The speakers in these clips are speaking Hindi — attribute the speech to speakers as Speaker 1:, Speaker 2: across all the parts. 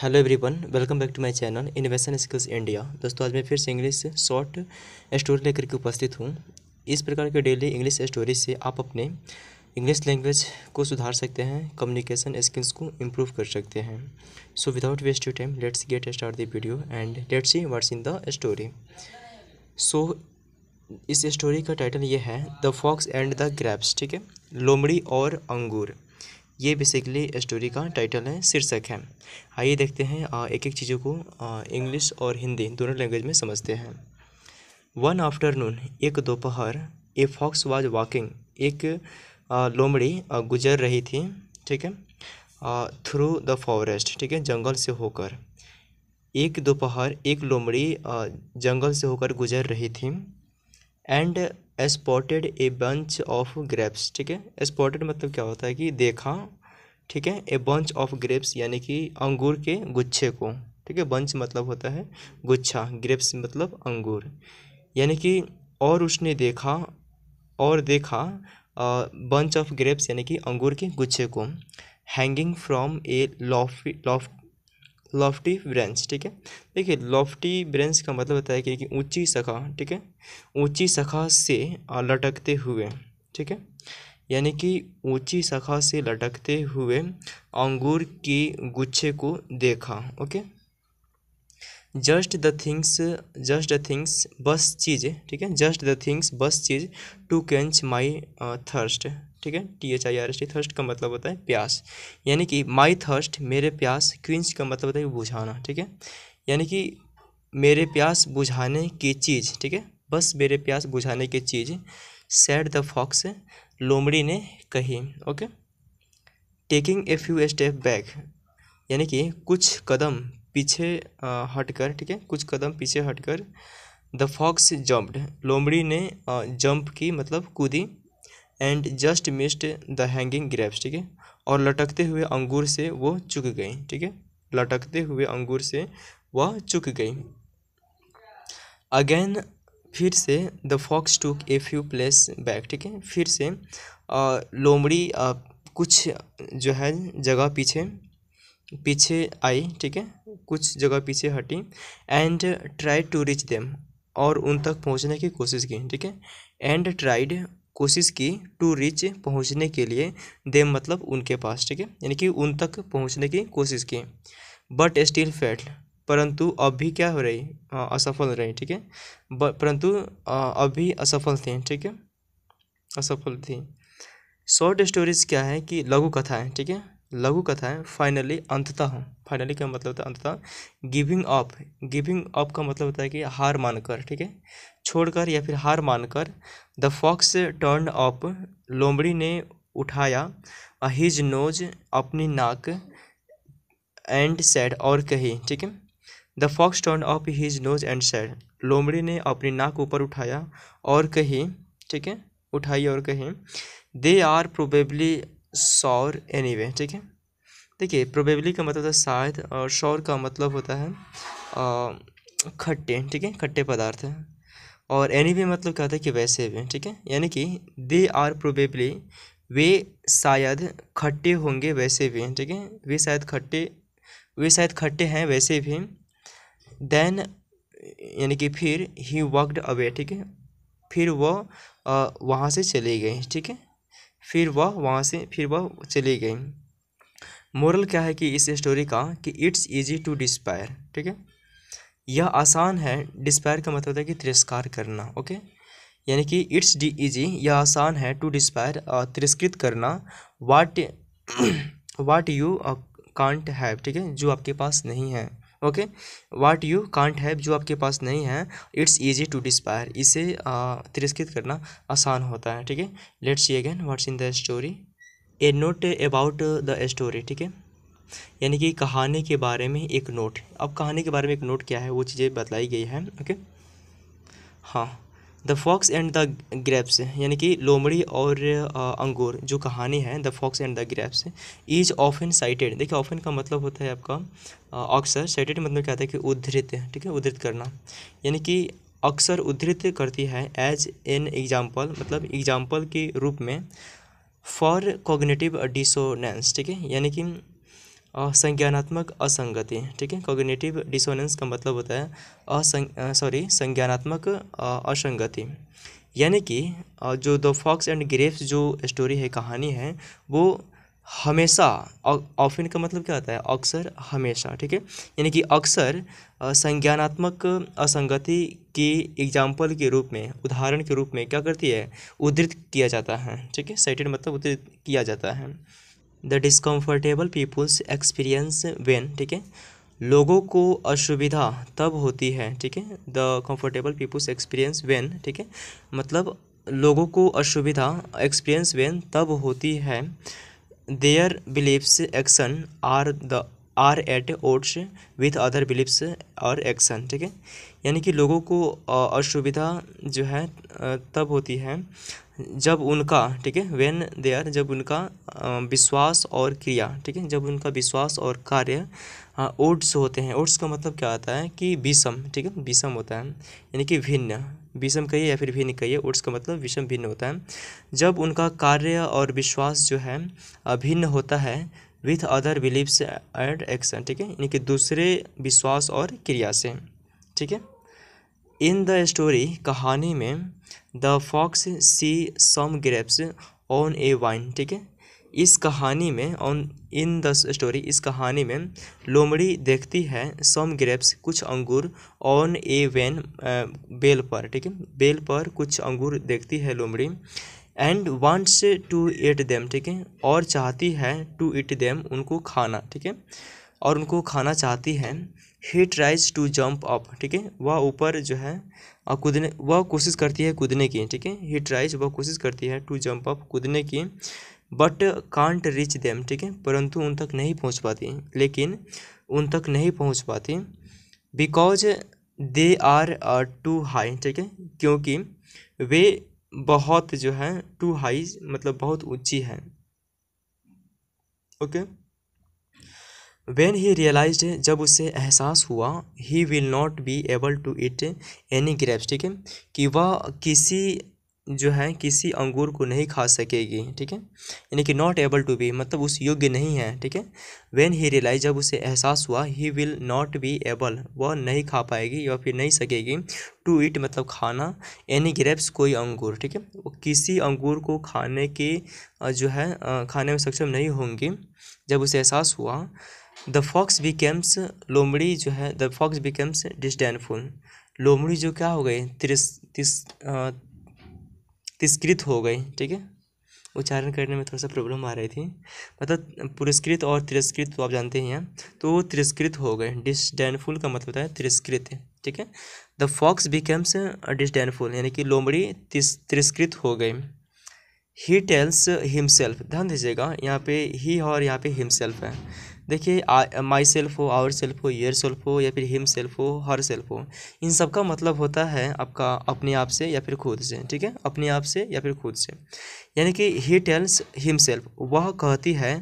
Speaker 1: Hello everyone welcome back to my channel investment skills India दोस्तों आज मैं फिर से इंग्लिश शॉर्ट स्टोरी लेकर के उपस्थित हूँ इस प्रकार के डेली इंग्लिश स्टोरी से आप अपने इंग्लिश लैंग्वेज को सुधार सकते हैं कम्युनिकेशन स्किल्स को इम्प्रूव कर सकते हैं so without waste you time let's get start the video and let's see what's in the story so इस स्टोरी का टाइटल ये है the fox and the grapes ठीक है लोमड़ी और अंगूर ये बेसिकली स्टोरी का टाइटल है शीर्षक है आइए देखते हैं एक एक चीज़ों को इंग्लिश और हिंदी दोनों लैंग्वेज में समझते हैं वन आफ्टरनून एक दोपहर ए फॉक्स वाज वॉकिंग एक लोमड़ी गुजर रही थी ठीक है थ्रू द फॉरेस्ट ठीक है जंगल से होकर एक दोपहर एक लोमड़ी जंगल से होकर गुजर रही थी and espotted a bunch of grapes ठीक है एस्पॉटेड मतलब क्या होता है कि देखा ठीक है ए बंच ऑफ ग्रेप्स यानी कि अंगूर के गुच्छे को ठीक है बंच मतलब होता है गुच्छा ग्रेप्स मतलब अंगूर यानी कि और उसने देखा और देखा बंच ऑफ ग्रेप्स यानी कि अंगूर के गुच्छे को hanging from a lof lof lofty branch ठीक है देखिए लॉफ्टी ब्रांच का मतलब होता है कि, कि ऊंची शाखा ठीक है ऊंची शाखा से लटकते हुए ठीक है यानी कि ऊंची शाखा से लटकते हुए अंगूर के गुच्छे को देखा okay just the things just the things बस चीज़ ठीक है जस्ट द थिंग्स बस चीज़ टू कैंच माई थर्स्ट ठीक है T H I R S T thirst का मतलब होता है प्यास यानी कि माई थर्स्ट मेरे प्यास क्विंच का मतलब होता है बुझाना ठीक है यानी कि मेरे प्यास बुझाने की चीज़ ठीक है बस मेरे प्यास बुझाने की चीज़ सैड द फॉक्स लोमड़ी ने कही okay taking a few step back यानी कि कुछ कदम पीछे हटकर ठीक है कुछ कदम पीछे हटकर द फॉक्स जम्प्ड लोमड़ी ने जंप की मतलब कूदी and just missed the hanging grapes ठीक है और लटकते हुए अंगूर से वो चुक गई ठीक है लटकते हुए अंगूर से वह चुक गई अगेन फिर से the fox took a few place back ठीक है फिर से लोमड़ी कुछ जो है जगह पीछे पीछे आई ठीक है कुछ जगह पीछे हटी and tried to reach them और उन तक पहुंचने की कोशिश की ठीक है एंड ट्राइड कोशिश की टू रीच पहुंचने के लिए देम मतलब उनके पास ठीक है यानी कि उन तक पहुंचने की कोशिश की बट स्टिल फेल्ड परंतु अब भी क्या हो रही असफल रही ठीक है परंतु अब भी असफल थी ठीक है असफल थी शॉर्ट स्टोरीज क्या है कि लघु कथा है ठीक है लघु कथा है फाइनली अंततः फाइनली का मतलब होता है अंततः गिविंग अप गिविंग अप का मतलब होता है कि हार मानकर ठीक है छोड़कर या फिर हार मानकर द फॉक्स टर्न अप लोमड़ी ने उठाया हिज नोज अपनी नाक एंड सैड और कही ठीक है the fox turn up his nose and said लोमड़ी ने अपनी नाक ऊपर उठाया और कही ठीक है उठाई और कही they are probably sour any ठीक है देखिए प्रोबेबली का मतलब होता है शायद और शौर का मतलब होता है खट्टे ठीक है खट्टे पदार्थ है और एनी anyway मतलब क्या होता है कि वैसे भी ठीक है यानी कि दे आर प्रोबेबली वे शायद खट्टे होंगे वैसे भी ठीक है वे शायद खट्टे वे शायद खट्टे हैं वैसे भी देन यानी कि फिर ही वर्कड अवे ठीक है फिर वो वहाँ से चले गए ठीक है फिर वह वहाँ से फिर वह चली गई मोरल क्या है कि इस स्टोरी का कि इट्स इजी टू डिस्पायर ठीक है यह आसान है डिस्पायर का मतलब होता है कि तिरस्कार करना ओके यानी कि इट्स डी इजी यह आसान है टू डिस्पायर तिरस्कृत करना what what you can't have ठीक है जो आपके पास नहीं है okay what you can't have जो आपके पास नहीं है इट्स ईजी टू डिस्पायर इसे तिरस्कृत करना आसान होता है ठीक है let's see again what's in the story a note about the story ठीक है यानी कि कहानी के बारे में एक नोट अब कहानी के बारे में एक नोट क्या है वो चीज़ें बतलाई गई है ओके हाँ the fox and the grapes यानी कि लोमड़ी और अंगूर जो कहानी है the fox and the grapes is often cited देखिए ऑफन का मतलब होता है आपका अक्सर साइटेड मतलब क्या होता है कि उद्धृत ठीक है उद्धृत करना यानी कि अक्सर उद्धृत करती है एज एन एग्जाम्पल मतलब एग्जाम्पल के रूप में फॉर कॉग्नेटिव डिसोनेंस ठीक है यानी कि संज्ञानात्मक असंगति ठीक है कॉग्निटिव डिसोनेंस का मतलब होता है असं सॉरी संज्ञानात्मक असंगति यानी कि जो द फॉक्स एंड ग्रेप्स जो स्टोरी है कहानी है वो हमेशा ऑफिन का मतलब क्या होता है अक्सर हमेशा ठीक है यानी कि अक्सर संज्ञानात्मक असंगति की एग्जाम्पल के रूप में उदाहरण के रूप में क्या करती है उद्धृत किया जाता है ठीक है साइटेड मतलब उद्धृत किया जाता है the discomfortable peoples experience when ठीक है लोगों को असुविधा तब होती है ठीक है the comfortable peoples experience when ठीक है मतलब लोगों को असुविधा एक्सपीरियंस वेन तब होती है their beliefs action are the are at odds with other beliefs और एक्शन ठीक है यानी कि लोगों को असुविधा जो है तब होती है जब उनका ठीक है वेन दे आर जब उनका विश्वास और क्रिया ठीक है जब उनका विश्वास और कार्य ओड्स होते हैं ओड्स का मतलब क्या होता है कि विषम ठीक है विषम होता है यानी कि भिन्न विषम कहिए या फिर भिन्न कहिए ओड्स का मतलब विषम भिन्न होता है जब उनका कार्य और विश्वास जो है भिन्न होता है with other beliefs and action ठीक है यानी कि दूसरे विश्वास और क्रिया से ठीक है इन द स्टोरी कहानी में the fox see some grapes on a vine ठीक है इस कहानी में ऑन इन द स्टोरी इस कहानी में लोमड़ी देखती है सम ग्रेप्स कुछ अंगूर ऑन ए वैन बेल पर ठीक है बेल पर कुछ अंगूर देखती है लोमड़ी and wants to eat them ठीक है और चाहती है टू ईट देम उनको खाना ठीक है और उनको खाना चाहती है he tries to jump up ठीक है वह ऊपर जो है और कूदने वह कोशिश करती है कूदने की ठीक है ही ट्राइज वह कोशिश करती है टू जम्प अप कूदने की बट कांट रीच देम ठीक है परंतु उन तक नहीं पहुंच पाती लेकिन उन तक नहीं पहुंच पाती because they are too high ठीक है क्योंकि वे बहुत जो है टू हाई मतलब बहुत ऊंची है okay okay? When he realize जब उसे एहसास हुआ he will not be able to eat any grapes ठीक है कि वह किसी जो है किसी अंगूर को नहीं खा सकेगी ठीक है यानी कि नॉट एबल टू बी मतलब उस योग्य नहीं है ठीक है वैन ही रियलाइज जब उसे एहसास हुआ he will not be able वह नहीं खा पाएगी या फिर नहीं सकेगी टू ईट मतलब खाना एनी ग्रेप्स कोई अंगूर ठीक है वो किसी अंगूर को खाने की जो है खाने में सक्षम नहीं होंगी जब उसे एहसास हुआ द फॉक्स बिकेम्स लोमड़ी जो है द फॉक्स बिकेम्स डिस्डेनफुल लोमड़ी जो क्या हो गई तिरस्कृत हो गई ठीक है उच्चारण करने में थोड़ा सा प्रॉब्लम आ रही थी मतलब पुरस्कृत और तिरस्कृत तो आप जानते ही हैं तो वो तिरस्कृत हो गए डिसडैनफुल का मतलब होता है तिरस्कृत ठीक है द फॉक्स बिकम्स डिसडैनफुल यानी कि लोमड़ी तिरस्कृत हो गई ही टेल्स हिमसेल्फ ध्यान दीजिएगा यहाँ पे ही और यहाँ पे हिमसेल्फ है देखिए माई सेल्फ हो आवर सेल्फ हो ईयर सेल्फ हो या फिर हिम सेल्फ हो हर सेल्फ हो इन सब का मतलब होता है आपका अपने आप से या फिर खुद से ठीक है अपने आप से या फिर खुद से यानी कि ही टेल्स हिम सेल्फ वह कहती है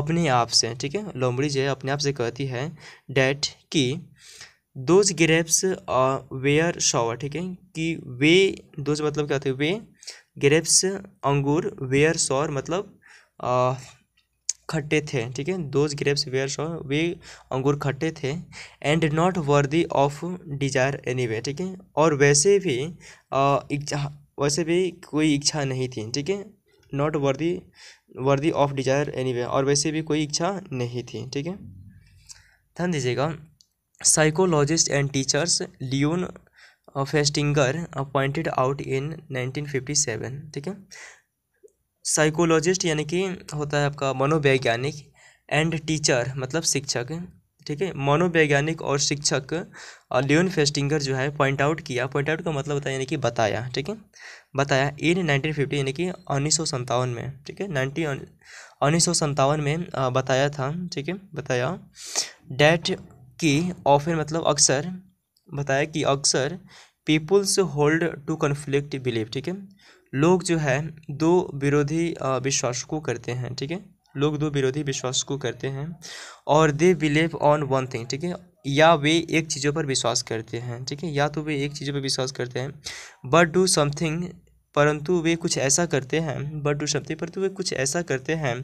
Speaker 1: अपने आप से ठीक है लोमड़ी जो है अपने आप से कहती है डैट कि दोज ग्रेप्स वेयर शॉवर ठीक है कि वे दोज मतलब क्या होते हैं वे ग्रेप्स अंगूर वेयर शॉर मतलब खट्टे थे ठीक है दोज ग्रेप्स वेयर शॉ वे अंगूर खट्टे थे and not worthy of desire anyway ठीक है और वैसे भी इच्छा वैसे भी कोई इच्छा नहीं थी ठीक है नॉट वर्दी वर्दी ऑफ डिजायर एनी वे और वैसे भी कोई इच्छा नहीं थी ठीक है ध्यान दीजिएगा psychologist and teachers Leon Festinger appointed out in 1957 ठीक है साइकोलॉजिस्ट यानी कि होता है आपका मनोवैज्ञानिक एंड टीचर मतलब शिक्षक ठीक है मनोवैज्ञानिक और शिक्षक लियोन फेस्टिंगर जो है पॉइंट आउट किया पॉइंट आउट का मतलब होता है यानी कि बताया ठीक है बताया इन 1950 यानी कि उन्नीस सौ संतावन में ठीक है नाइनटीन उन्नीस सौ संतावन में बताया था ठीक है बताया डैट की ऑफिन मतलब अक्सर बताया कि अक्सर peoples hold to conflict believe ठीक है लोग जो है दो विरोधी विश्वास को करते हैं ठीक है लोग दो विरोधी विश्वास को करते हैं और they believe on one thing ठीक है या वे एक चीज़ों पर विश्वास करते हैं ठीक है या तो वे एक चीज़ों पर विश्वास करते हैं बट डू समथिंग परंतु वे कुछ ऐसा करते हैं बट डू समथिंग परंतु वे कुछ ऐसा करते हैं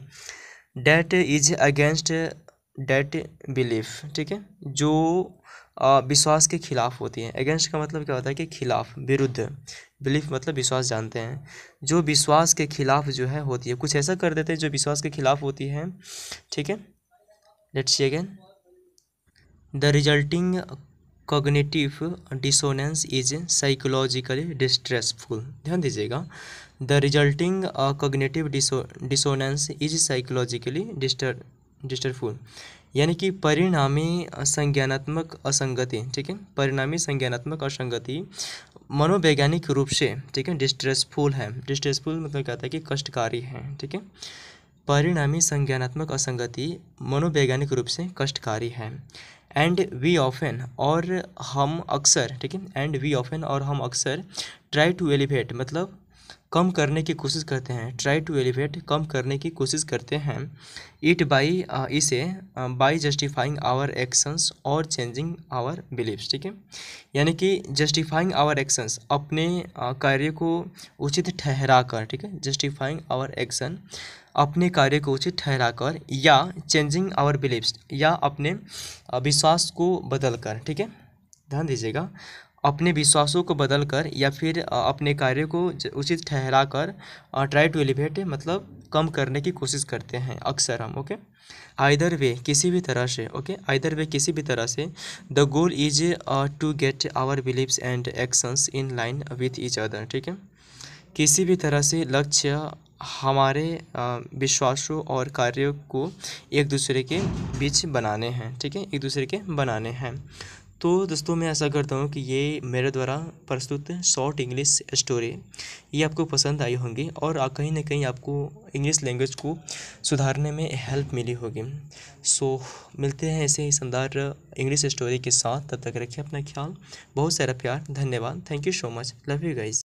Speaker 1: that is against that belief ठीक है जो विश्वास के खिलाफ होती हैं अगेंस्ट का मतलब क्या होता है कि खिलाफ विरुद्ध बिलीफ मतलब विश्वास जानते हैं जो विश्वास के खिलाफ जो है होती है कुछ ऐसा कर देते हैं जो विश्वास के खिलाफ होती है ठीक है let's see again the resulting cognitive dissonance is psychologically distressful ध्यान दीजिएगा the resulting cognitive dissonance is psychologically distress distressful यानी कि परिणामी संज्ञानात्मक असंगति ठीक है परिणामी संज्ञानात्मक असंगति मनोवैज्ञानिक रूप से ठीक है डिस्ट्रेसफुल है डिस्ट्रेसफुल मतलब कहता है कि कष्टकारी है ठीक है परिणामी संज्ञानात्मक असंगति मनोवैज्ञानिक रूप से कष्टकारी है एंड वी ऑफेन और हम अक्सर ठीक है एंड वी ऑफेन और हम अक्सर ट्राई टू एलिवेट मतलब कम करने की कोशिश करते हैं ट्राई टू एलिवेट कम करने की कोशिश करते हैं इट बाई इसे बाई जस्टिफाइंग आवर एक्शंस और चेंजिंग आवर बिलीव्स ठीक है यानी कि जस्टिफाइंग आवर एक्शंस अपने कार्य को उचित ठहरा कर ठीक है जस्टिफाइंग आवर एक्शन अपने कार्य को उचित ठहरा कर या चेंजिंग आवर बिलीव्स या अपने विश्वास को बदल कर ठीक है ध्यान दीजिएगा अपने विश्वासों को बदल कर या फिर अपने कार्य को उचित ठहरा कर ट्राई टू एलिवेट मतलब कम करने की कोशिश करते हैं अक्सर हम ओके आइदर वे किसी भी तरह से ओके आइदर वे किसी भी तरह से the goal is to get our beliefs and actions in line with each other ठीक है किसी भी तरह से लक्ष्य हमारे विश्वासों और कार्यों को एक दूसरे के बीच बनाने हैं ठीक है एक दूसरे के बनाने हैं तो दोस्तों मैं ऐसा करता हूँ कि ये मेरे द्वारा प्रस्तुत शॉर्ट इंग्लिश स्टोरी ये आपको पसंद आई होंगी और कहीं ना कहीं आपको इंग्लिश लैंग्वेज को सुधारने में हेल्प मिली होगी सो मिलते हैं ऐसे ही शानदार इंग्लिश स्टोरी के साथ तब तक रखिए अपना ख्याल बहुत सारा प्यार धन्यवाद thank you so much love you guys